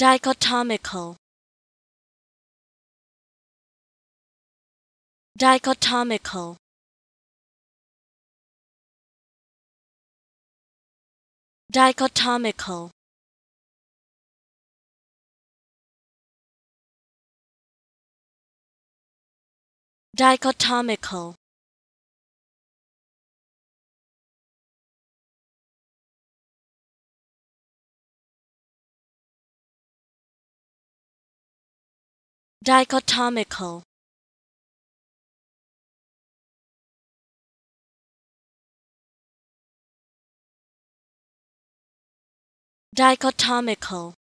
Dichotomical Dichotomical Dichotomical Dichotomical Dichotomical Dichotomical